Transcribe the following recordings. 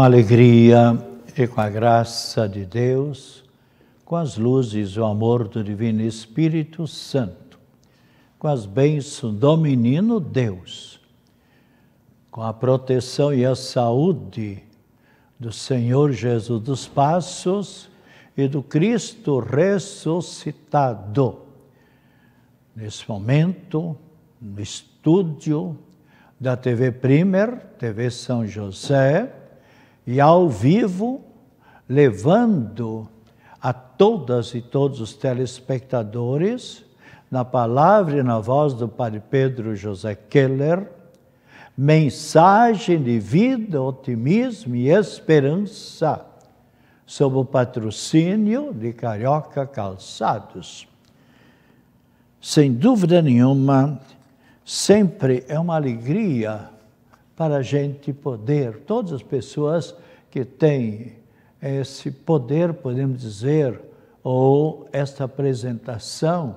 com a alegria e com a graça de Deus, com as luzes o amor do Divino Espírito Santo, com as bênçãos do menino Deus, com a proteção e a saúde do Senhor Jesus dos Passos e do Cristo ressuscitado. Nesse momento, no estúdio da TV Primer, TV São José, e ao vivo, levando a todas e todos os telespectadores, na palavra e na voz do Padre Pedro José Keller, mensagem de vida, otimismo e esperança, sob o patrocínio de Carioca Calçados. Sem dúvida nenhuma, sempre é uma alegria para a gente poder, todas as pessoas que têm esse poder, podemos dizer, ou esta apresentação,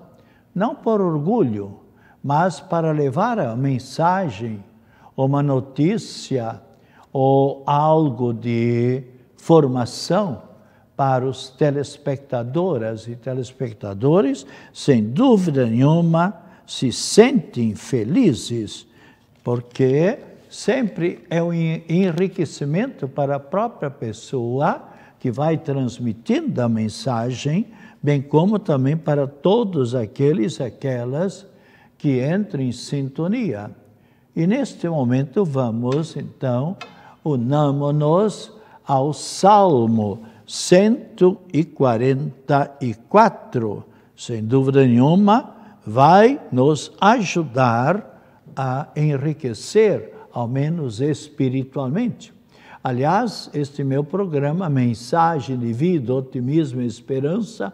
não por orgulho, mas para levar a mensagem, uma notícia ou algo de formação para os telespectadoras e telespectadores, sem dúvida nenhuma, se sentem felizes, porque sempre é um enriquecimento para a própria pessoa que vai transmitindo a mensagem, bem como também para todos aqueles aquelas que entram em sintonia. E neste momento vamos então unamos-nos ao Salmo 144. Sem dúvida nenhuma, vai nos ajudar a enriquecer ao menos espiritualmente. Aliás, este meu programa, Mensagem de Vida, Otimismo e Esperança,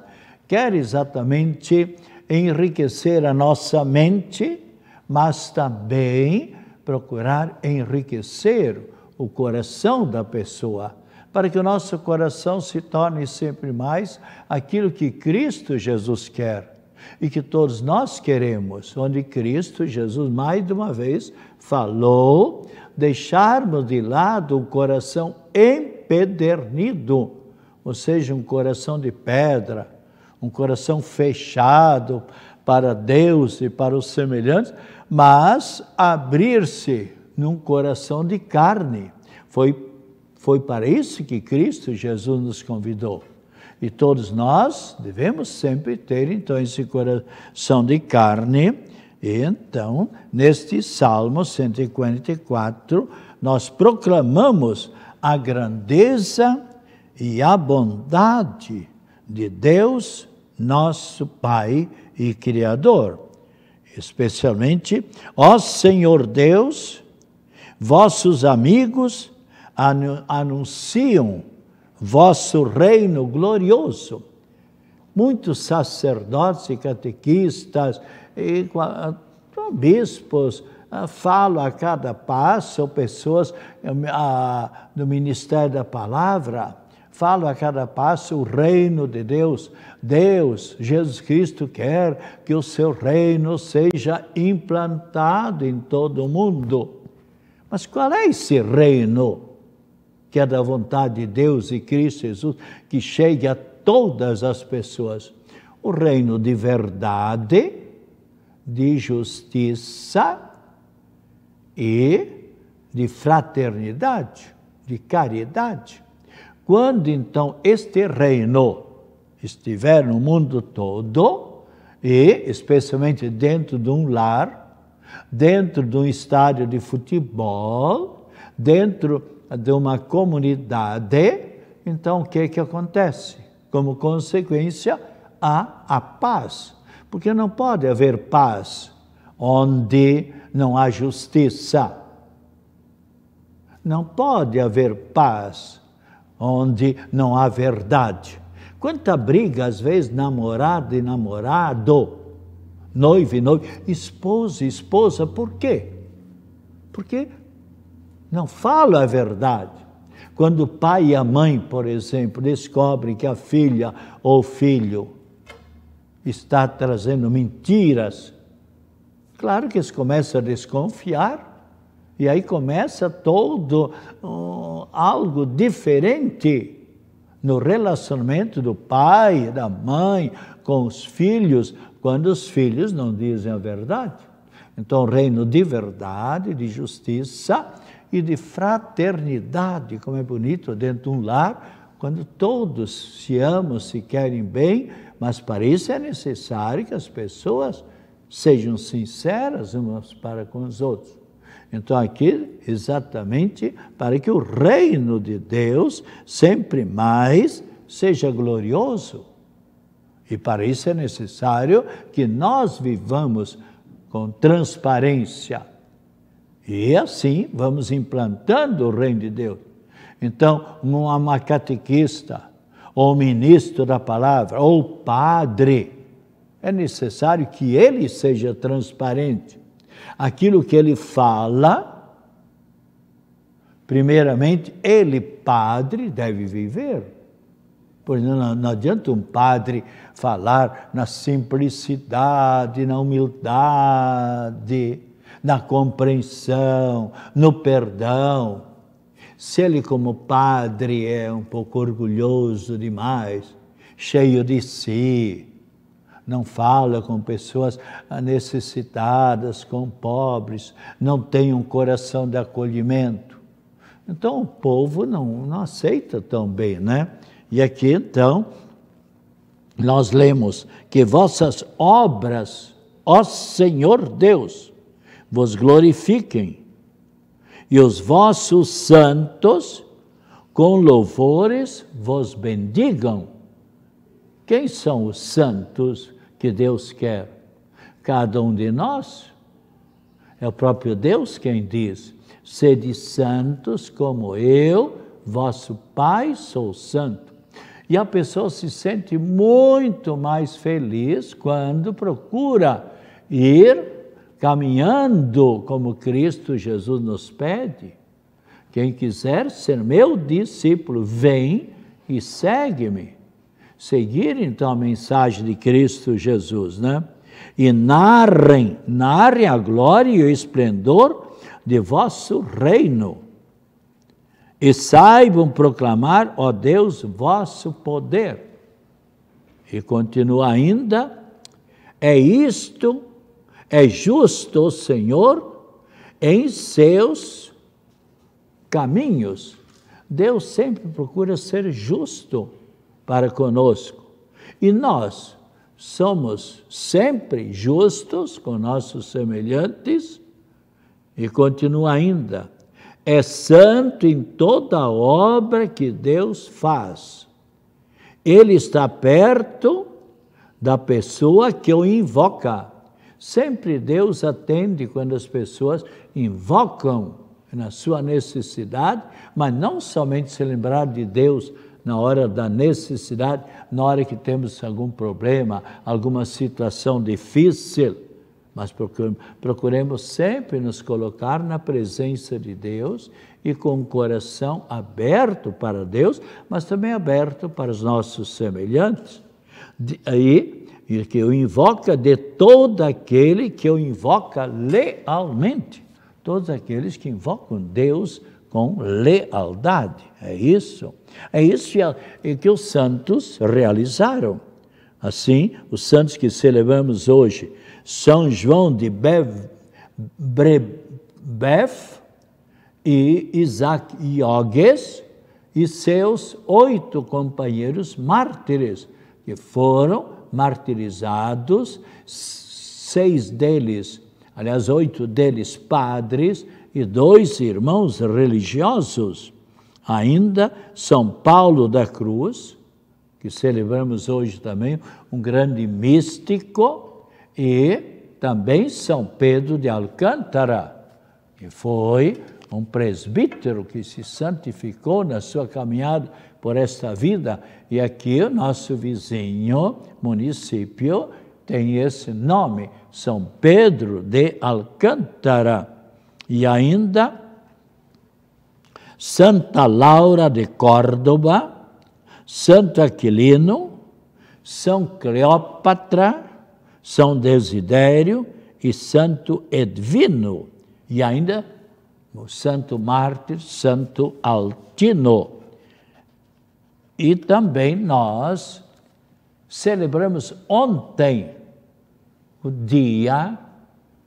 quer exatamente enriquecer a nossa mente, mas também procurar enriquecer o coração da pessoa, para que o nosso coração se torne sempre mais aquilo que Cristo Jesus quer e que todos nós queremos, onde Cristo, Jesus, mais de uma vez falou, deixarmos de lado o coração empedernido, ou seja, um coração de pedra, um coração fechado para Deus e para os semelhantes, mas abrir-se num coração de carne. Foi, foi para isso que Cristo, Jesus, nos convidou. E todos nós devemos sempre ter, então, esse coração de carne. E então, neste Salmo 144, nós proclamamos a grandeza e a bondade de Deus, nosso Pai e Criador. Especialmente, ó Senhor Deus, vossos amigos anunciam vosso reino glorioso. Muitos sacerdotes e catequistas, e bispos, ah, falam a cada passo, pessoas ah, do Ministério da Palavra, falo a cada passo o reino de Deus. Deus, Jesus Cristo, quer que o seu reino seja implantado em todo o mundo. Mas qual é esse reino? que é da vontade de Deus e Cristo Jesus, que chegue a todas as pessoas. O reino de verdade, de justiça e de fraternidade, de caridade. Quando então este reino estiver no mundo todo, e especialmente dentro de um lar, dentro de um estádio de futebol, dentro de uma comunidade, então o que, é que acontece? Como consequência, há a paz. Porque não pode haver paz onde não há justiça. Não pode haver paz onde não há verdade. Quanta briga, às vezes, namorado e namorado, noivo e noiva, esposa e esposa, por quê? Porque não falo a verdade. Quando o pai e a mãe, por exemplo, descobrem que a filha ou o filho está trazendo mentiras, claro que eles começam a desconfiar e aí começa todo um, algo diferente no relacionamento do pai, da mãe com os filhos, quando os filhos não dizem a verdade. Então, o reino de verdade, de justiça, e de fraternidade, como é bonito dentro de um lar, quando todos se amam, se querem bem, mas para isso é necessário que as pessoas sejam sinceras umas para com os outros. Então, aqui, exatamente para que o reino de Deus sempre mais seja glorioso. E para isso é necessário que nós vivamos com transparência, e assim vamos implantando o reino de Deus. Então, uma catequista, ou ministro da palavra, ou padre, é necessário que ele seja transparente. Aquilo que ele fala, primeiramente, ele, padre, deve viver. Pois não, não adianta um padre falar na simplicidade, na humildade na compreensão, no perdão. Se ele, como padre, é um pouco orgulhoso demais, cheio de si, não fala com pessoas necessitadas, com pobres, não tem um coração de acolhimento. Então o povo não, não aceita tão bem, né? E aqui então nós lemos que vossas obras, ó Senhor Deus, vos glorifiquem, e os vossos santos com louvores vos bendigam. Quem são os santos que Deus quer? Cada um de nós? É o próprio Deus quem diz: sede santos como eu, vosso Pai, sou santo. E a pessoa se sente muito mais feliz quando procura ir caminhando como Cristo Jesus nos pede. Quem quiser ser meu discípulo, vem e segue-me. Seguir então a mensagem de Cristo Jesus, né? E narrem, narrem a glória e o esplendor de vosso reino. E saibam proclamar, ó Deus, vosso poder. E continua ainda: é isto é justo o Senhor em seus caminhos. Deus sempre procura ser justo para conosco. E nós somos sempre justos com nossos semelhantes e continua ainda. É santo em toda obra que Deus faz. Ele está perto da pessoa que o invoca. Sempre Deus atende quando as pessoas invocam na sua necessidade, mas não somente se lembrar de Deus na hora da necessidade, na hora que temos algum problema, alguma situação difícil, mas procuremos sempre nos colocar na presença de Deus e com o coração aberto para Deus, mas também aberto para os nossos semelhantes. Aí e que o invoca de todo aquele que o invoca lealmente. Todos aqueles que invocam Deus com lealdade. É isso. É isso que os santos realizaram. Assim, os santos que celebramos hoje, São João de Bev, Brebef e Isaac Iogues e seus oito companheiros mártires, que foram martirizados, seis deles, aliás, oito deles padres e dois irmãos religiosos. Ainda São Paulo da Cruz, que celebramos hoje também, um grande místico, e também São Pedro de Alcântara, que foi um presbítero que se santificou na sua caminhada por esta vida. E aqui o nosso vizinho, município, tem esse nome, São Pedro de Alcântara. E ainda Santa Laura de Córdoba, Santo Aquilino, São Cleópatra, São Desidério e Santo Edvino. E ainda o santo mártir, santo Altino. E também nós celebramos ontem o dia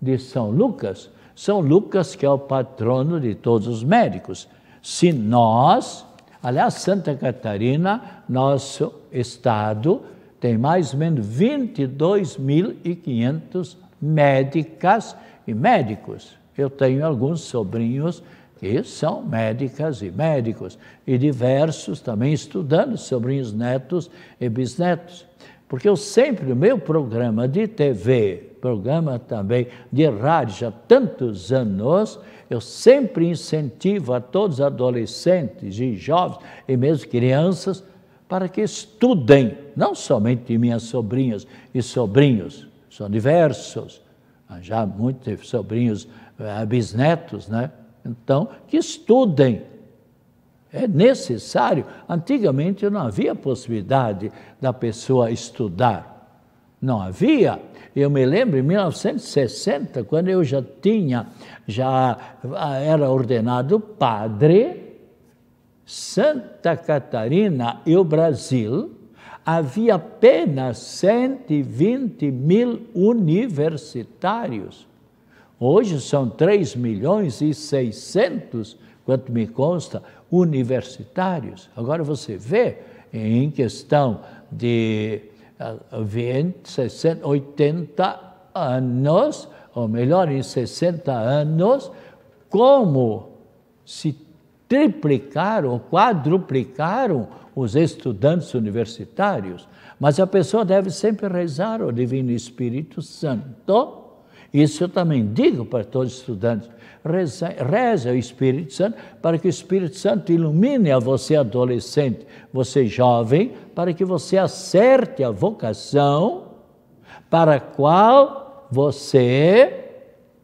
de São Lucas. São Lucas que é o patrono de todos os médicos. Se nós, aliás, Santa Catarina, nosso estado, tem mais ou menos 22.500 médicas e médicos. Eu tenho alguns sobrinhos que são médicas e médicos, e diversos também estudando, sobrinhos netos e bisnetos. Porque eu sempre, no meu programa de TV, programa também de rádio, já tantos anos, eu sempre incentivo a todos os adolescentes e jovens, e mesmo crianças, para que estudem, não somente minhas sobrinhas e sobrinhos, são diversos, já muitos sobrinhos eh, bisnetos, né? Então, que estudem. É necessário. Antigamente não havia possibilidade da pessoa estudar. Não havia. Eu me lembro em 1960, quando eu já tinha, já ah, era ordenado padre, Santa Catarina e o Brasil, havia apenas 120 mil universitários. Hoje são 3 milhões e 600, quanto me consta, universitários. Agora você vê, em questão de 20, 60, 80 anos, ou melhor, em 60 anos, como se triplicaram, quadruplicaram os estudantes universitários. Mas a pessoa deve sempre rezar ao Divino Espírito Santo isso eu também digo para todos os estudantes. Reze, reze o Espírito Santo para que o Espírito Santo ilumine a você adolescente, você jovem, para que você acerte a vocação para a qual você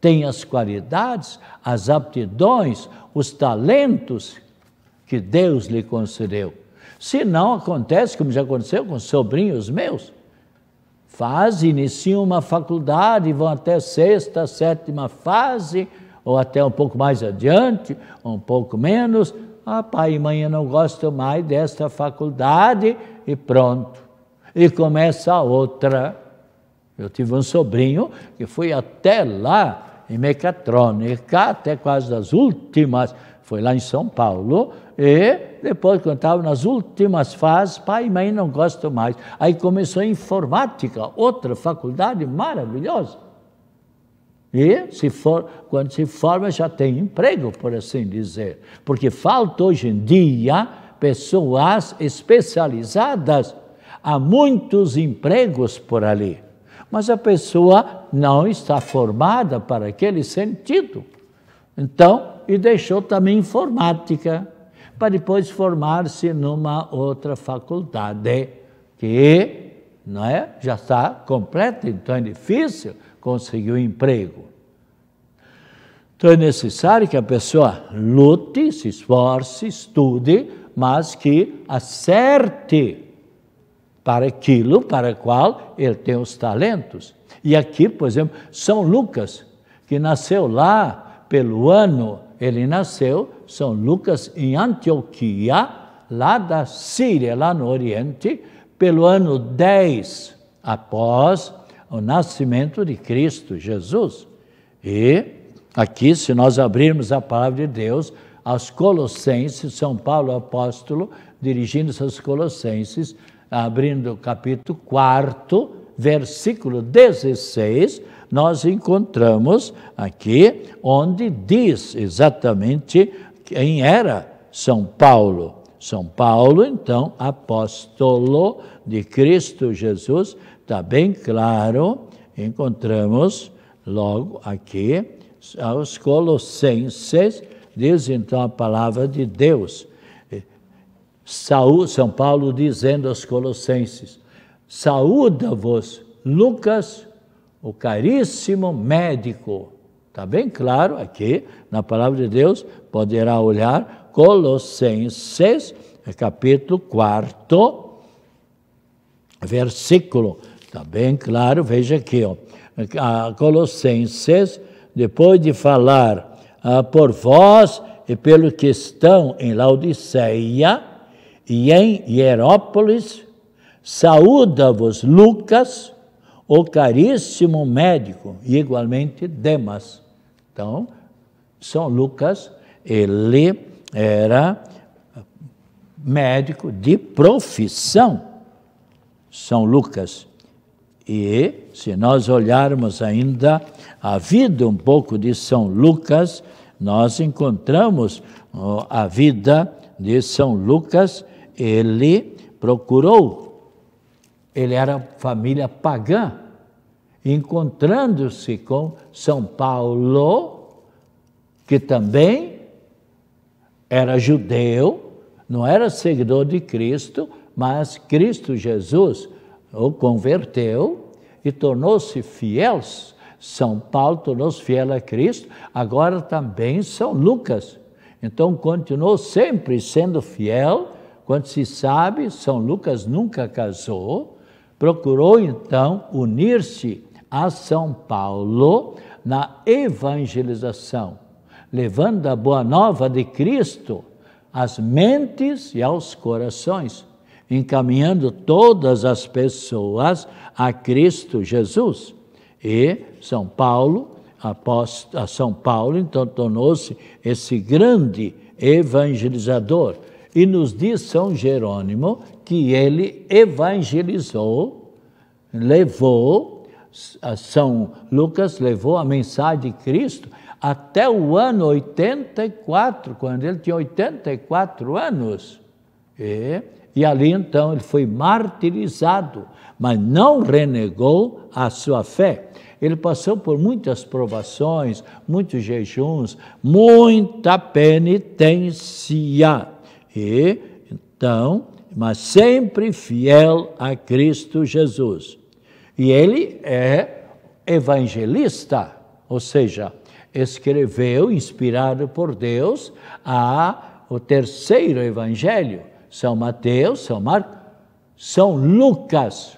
tem as qualidades, as aptidões, os talentos que Deus lhe concedeu. Se não acontece, como já aconteceu com sobrinhos meus, fase, iniciam uma faculdade, vão até sexta, sétima fase, ou até um pouco mais adiante, um pouco menos. Ah, pai e mãe, eu não gosto mais desta faculdade, e pronto. E começa outra. Eu tive um sobrinho que foi até lá, em mecatrônica, até quase das últimas foi lá em São Paulo, e depois, quando estava nas últimas fases, pai e mãe não gostam mais. Aí começou a informática, outra faculdade maravilhosa. E se for, quando se forma já tem emprego, por assim dizer. Porque falta hoje em dia pessoas especializadas. Há muitos empregos por ali, mas a pessoa não está formada para aquele sentido. Então, e deixou também informática, para depois formar-se numa outra faculdade, que não é, já está completa, então é difícil conseguir um emprego. Então é necessário que a pessoa lute, se esforce, estude, mas que acerte para aquilo para qual ele tem os talentos. E aqui, por exemplo, São Lucas, que nasceu lá pelo ano ele nasceu, São Lucas, em Antioquia, lá da Síria, lá no Oriente, pelo ano 10 após o nascimento de Cristo Jesus. E aqui, se nós abrirmos a palavra de Deus, as Colossenses, São Paulo apóstolo, dirigindo-se aos Colossenses, abrindo o capítulo 4, versículo 16, nós encontramos aqui onde diz exatamente quem era São Paulo. São Paulo, então, apóstolo de Cristo Jesus, está bem claro, encontramos logo aqui aos Colossenses, diz então a palavra de Deus. São Paulo dizendo aos Colossenses: Saúda-vos, Lucas, o caríssimo médico. Está bem claro aqui na palavra de Deus, poderá olhar Colossenses, eh, capítulo 4, versículo. Está bem claro, veja aqui, ó. Colossenses, depois de falar ah, por vós e pelo que estão em Laodiceia e em Hierópolis, saúda-vos Lucas, o caríssimo médico, e igualmente Demas. Então, São Lucas, ele era médico de profissão, São Lucas. E se nós olharmos ainda a vida um pouco de São Lucas, nós encontramos a vida de São Lucas, ele procurou ele era família pagã, encontrando-se com São Paulo, que também era judeu, não era seguidor de Cristo, mas Cristo Jesus o converteu e tornou-se fiel. São Paulo tornou-se fiel a Cristo, agora também São Lucas. Então continuou sempre sendo fiel. Quando se sabe, São Lucas nunca casou, Procurou então unir-se a São Paulo na evangelização, levando a boa nova de Cristo às mentes e aos corações, encaminhando todas as pessoas a Cristo Jesus. E São Paulo, após São Paulo, então tornou-se esse grande evangelizador. E nos diz São Jerônimo que ele evangelizou, levou, ah, São Lucas levou a mensagem de Cristo até o ano 84, quando ele tinha 84 anos. E, é, e ali então ele foi martirizado, mas não renegou a sua fé. Ele passou por muitas provações, muitos jejuns, muita penitência. E então mas sempre fiel a Cristo Jesus. E ele é evangelista, ou seja, escreveu, inspirado por Deus, a, o terceiro evangelho, São Mateus, São Marcos, São Lucas.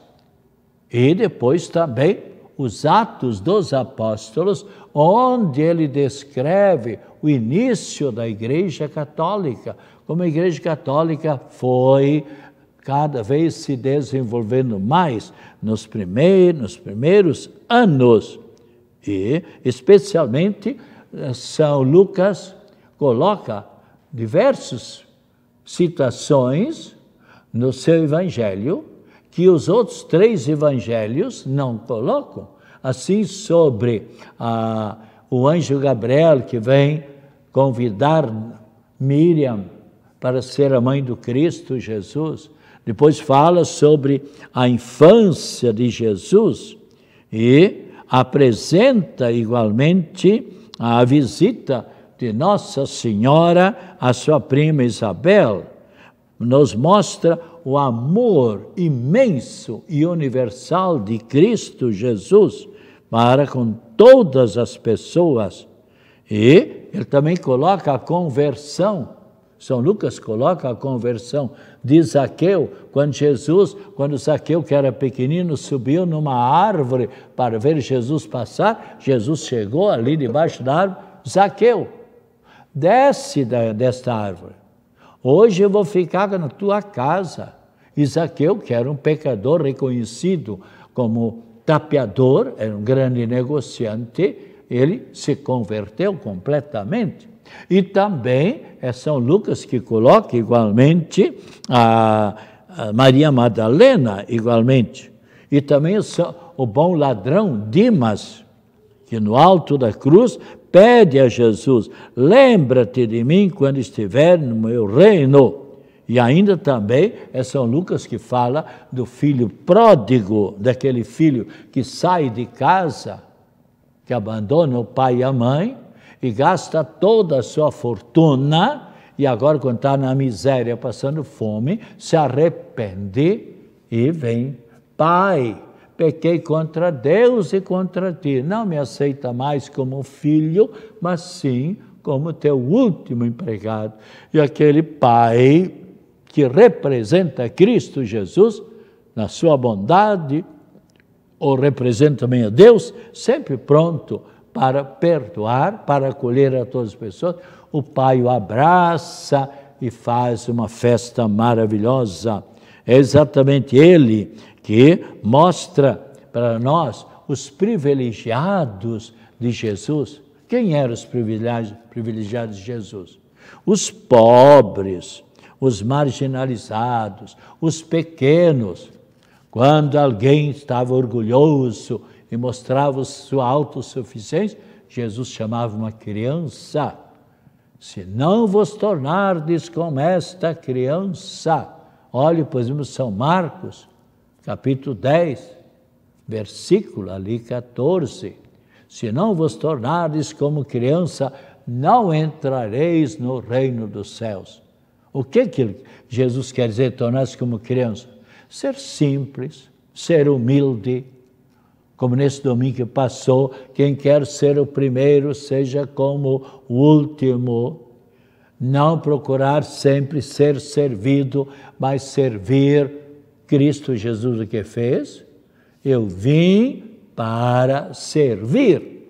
E depois também os Atos dos Apóstolos, onde ele descreve o início da Igreja Católica, como a Igreja Católica foi cada vez se desenvolvendo mais nos primeiros, nos primeiros anos. E, especialmente, eh, São Lucas coloca diversas citações no seu evangelho que os outros três evangelhos não colocam. Assim, sobre o anjo Gabriel que vem convidar Miriam para ser a mãe do Cristo Jesus. Depois fala sobre a infância de Jesus e apresenta igualmente a visita de Nossa Senhora à sua prima Isabel. Nos mostra o amor imenso e universal de Cristo Jesus para com todas as pessoas. E ele também coloca a conversão são Lucas coloca a conversão de Zaqueu, quando Jesus, quando Zaqueu, que era pequenino, subiu numa árvore para ver Jesus passar, Jesus chegou ali debaixo da árvore, Zaqueu, desce da, desta árvore. Hoje eu vou ficar na tua casa. E Zaqueu, que era um pecador reconhecido como tapeador, era um grande negociante, ele se converteu completamente. E também é São Lucas que coloca igualmente a, Maria Madalena, igualmente. E também o, o bom ladrão Dimas, que no alto da cruz pede a Jesus: lembra-te de mim quando estiver no meu reino. E ainda também é São Lucas que fala do filho pródigo, daquele filho que sai de casa, que abandona o pai e a mãe e gasta toda a sua fortuna, e agora, quando está na miséria, passando fome, se arrepende e vem. Pai, pequei contra Deus e contra ti. Não me aceita mais como filho, mas sim como teu último empregado. E aquele pai que representa Cristo Jesus, na sua bondade, ou representa também a Deus, sempre pronto para perdoar, para acolher a todas as pessoas. O pai o abraça e faz uma festa maravilhosa. É exatamente ele que mostra para nós os privilegiados de Jesus. Quem eram os privilegiados de Jesus? Os pobres, os marginalizados, os pequenos. Quando alguém estava orgulhoso e mostrava sua autossuficiência, Jesus chamava uma criança. Se não vos tornardes como esta criança, olhe, pois vimos São Marcos, capítulo 10, versículo ali 14. Se não vos tornardes como criança, não entrareis no reino dos céus. O que, que Jesus quer dizer tornar-se como criança? Ser simples, ser humilde, como nesse domingo que passou, quem quer ser o primeiro seja como o último. Não procurar sempre ser servido, mas servir Cristo Jesus o que fez. Eu vim para servir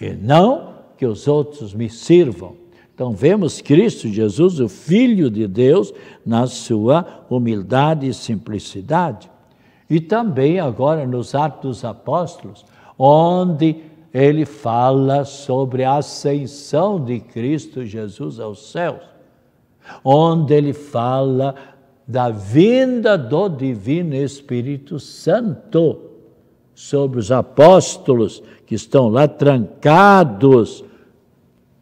e não que os outros me sirvam. Então vemos Cristo Jesus, o Filho de Deus, na sua humildade e simplicidade. E também agora nos Atos dos Apóstolos, onde ele fala sobre a ascensão de Cristo Jesus aos céus, onde ele fala da vinda do Divino Espírito Santo sobre os apóstolos que estão lá trancados,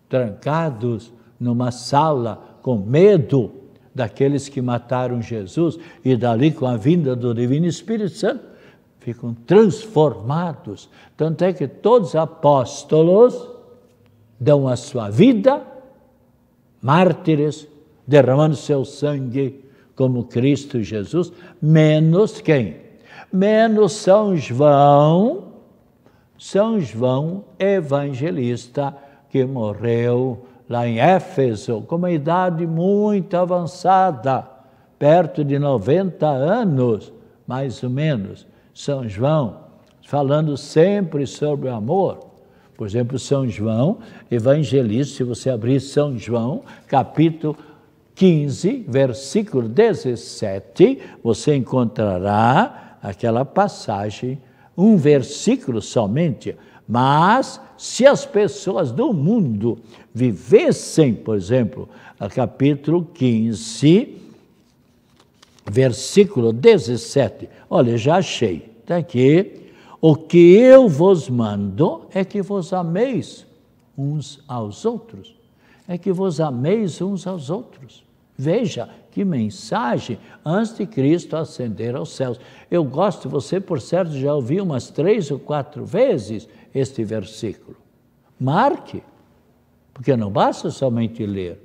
trancados numa sala com medo daqueles que mataram Jesus e dali com a vinda do Divino Espírito Santo ficam transformados. Tanto é que todos os apóstolos dão a sua vida, mártires, derramando seu sangue como Cristo Jesus, menos quem? Menos São João, São João Evangelista, que morreu lá em Éfeso, com uma idade muito avançada, perto de 90 anos, mais ou menos. São João, falando sempre sobre o amor. Por exemplo, São João, evangelista, se você abrir São João, capítulo 15, versículo 17, você encontrará aquela passagem, um versículo somente, mas se as pessoas do mundo vivessem, por exemplo, capítulo 15, versículo 17, olha, já achei, está aqui. O que eu vos mando é que vos ameis uns aos outros, é que vos ameis uns aos outros. Veja que mensagem antes de Cristo ascender aos céus. Eu gosto, você por certo já ouviu umas três ou quatro vezes este versículo. Marque, porque não basta somente ler,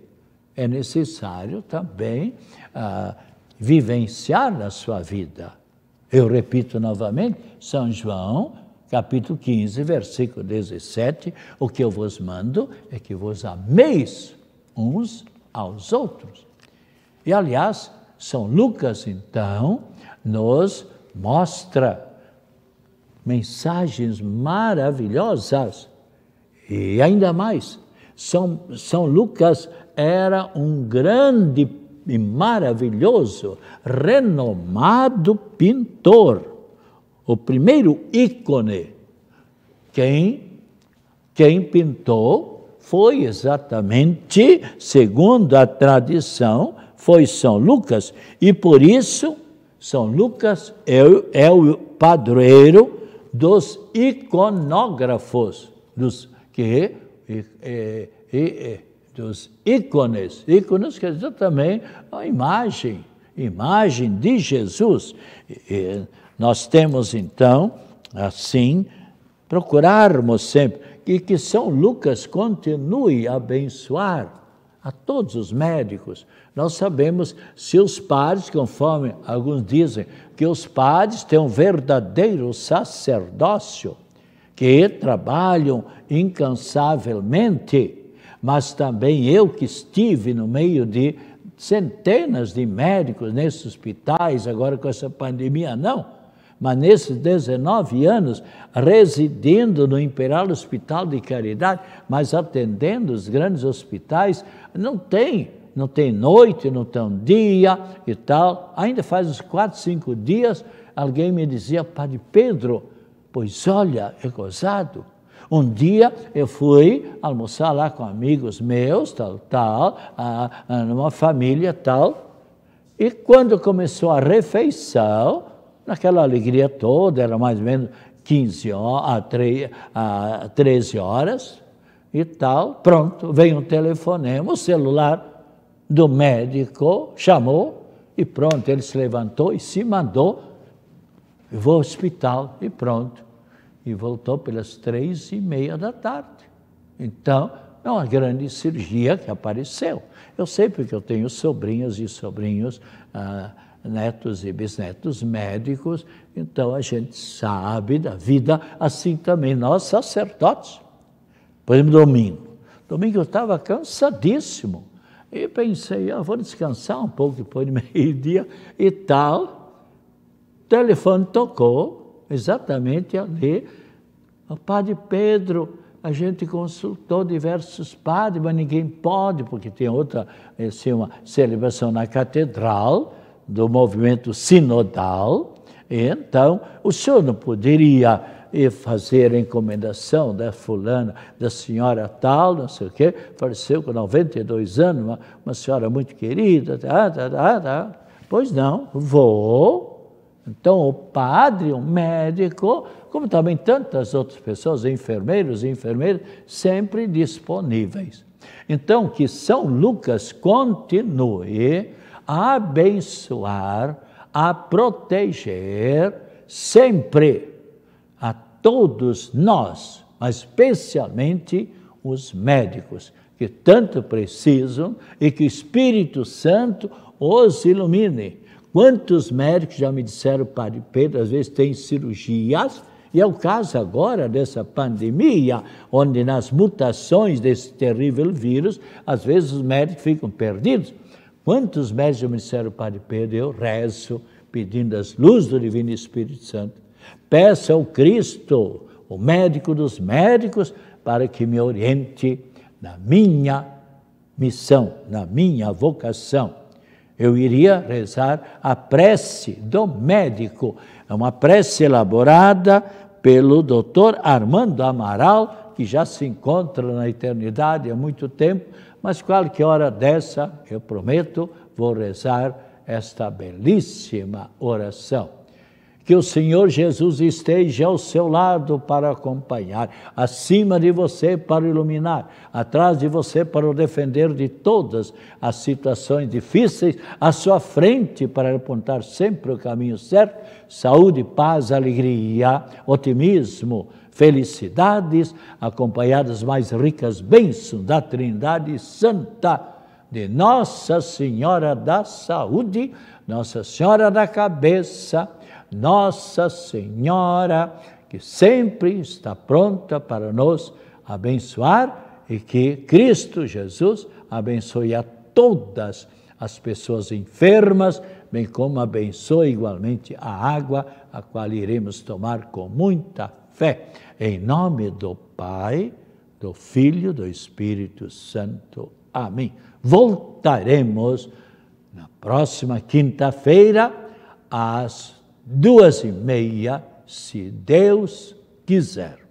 é necessário também ah, vivenciar na sua vida. Eu repito novamente, São João, capítulo 15, versículo 17: O que eu vos mando é que vos ameis uns aos outros. E aliás, São Lucas, então, nos mostra mensagens maravilhosas. E ainda mais, São, São Lucas era um grande e maravilhoso, renomado pintor, o primeiro ícone. Quem, quem pintou foi exatamente, segundo a tradição, foi São Lucas, e por isso São Lucas é, é o padroeiro dos iconógrafos, dos que é, é, dos ícones. Ícones quer dizer também a imagem, imagem de Jesus. E nós temos então, assim, procurarmos sempre e que São Lucas continue a abençoar a todos os médicos, nós sabemos se os padres, conforme alguns dizem, que os padres têm um verdadeiro sacerdócio, que trabalham incansavelmente, mas também eu que estive no meio de centenas de médicos nesses hospitais, agora com essa pandemia, não. Mas nesses 19 anos, residindo no Imperial Hospital de Caridade, mas atendendo os grandes hospitais, não tem não tem noite, não tem dia e tal. Ainda faz uns quatro, cinco dias, alguém me dizia, Padre Pedro, pois olha, é gozado. Um dia eu fui almoçar lá com amigos meus, tal, tal, a, numa família tal, e quando começou a refeição, naquela alegria toda, era mais ou menos 15 horas, a, 13 horas e tal, pronto, veio um telefonema, o celular do médico, chamou e pronto, ele se levantou e se mandou. Eu vou ao hospital e pronto. E voltou pelas três e meia da tarde. Então, é uma grande cirurgia que apareceu. Eu sei porque eu tenho sobrinhas e sobrinhos, ah, netos e bisnetos médicos, então a gente sabe da vida assim também. Nós, sacerdotes, por exemplo, domingo. Domingo eu estava cansadíssimo. E pensei, ah, vou descansar um pouco depois de meio-dia e tal. O telefone tocou, exatamente ali. O padre Pedro, a gente consultou diversos padres, mas ninguém pode, porque tem outra, assim, uma celebração na catedral do movimento sinodal. Então, o senhor não poderia e fazer a encomendação da fulana, da senhora tal, não sei o quê, faleceu com 92 anos, uma, uma senhora muito querida, tá, tá, tá, tá. pois não, vou. Então o padre, o médico, como também tantas outras pessoas, enfermeiros e enfermeiras, sempre disponíveis. Então que São Lucas continue a abençoar, a proteger sempre todos nós, mas especialmente os médicos, que tanto precisam e que o Espírito Santo os ilumine. Quantos médicos já me disseram, Padre Pedro, às vezes tem cirurgias, e é o caso agora dessa pandemia, onde nas mutações desse terrível vírus, às vezes os médicos ficam perdidos. Quantos médicos já me disseram, Padre Pedro, eu rezo pedindo as luzes do Divino Espírito Santo Peço ao Cristo, o médico dos médicos, para que me oriente na minha missão, na minha vocação. Eu iria rezar a prece do médico, é uma prece elaborada pelo doutor Armando Amaral, que já se encontra na eternidade há muito tempo, mas qualquer hora dessa, eu prometo, vou rezar esta belíssima oração que o Senhor Jesus esteja ao seu lado para acompanhar, acima de você para iluminar, atrás de você para o defender de todas as situações difíceis, à sua frente para apontar sempre o caminho certo, saúde, paz, alegria, otimismo, felicidades, acompanhadas mais ricas bênçãos da Trindade Santa de Nossa Senhora da Saúde, Nossa Senhora da Cabeça, nossa Senhora, que sempre está pronta para nos abençoar e que Cristo Jesus abençoe a todas as pessoas enfermas, bem como abençoe igualmente a água, a qual iremos tomar com muita fé. Em nome do Pai, do Filho, do Espírito Santo. Amém. Voltaremos na próxima quinta-feira às duas e meia, se Deus quiser.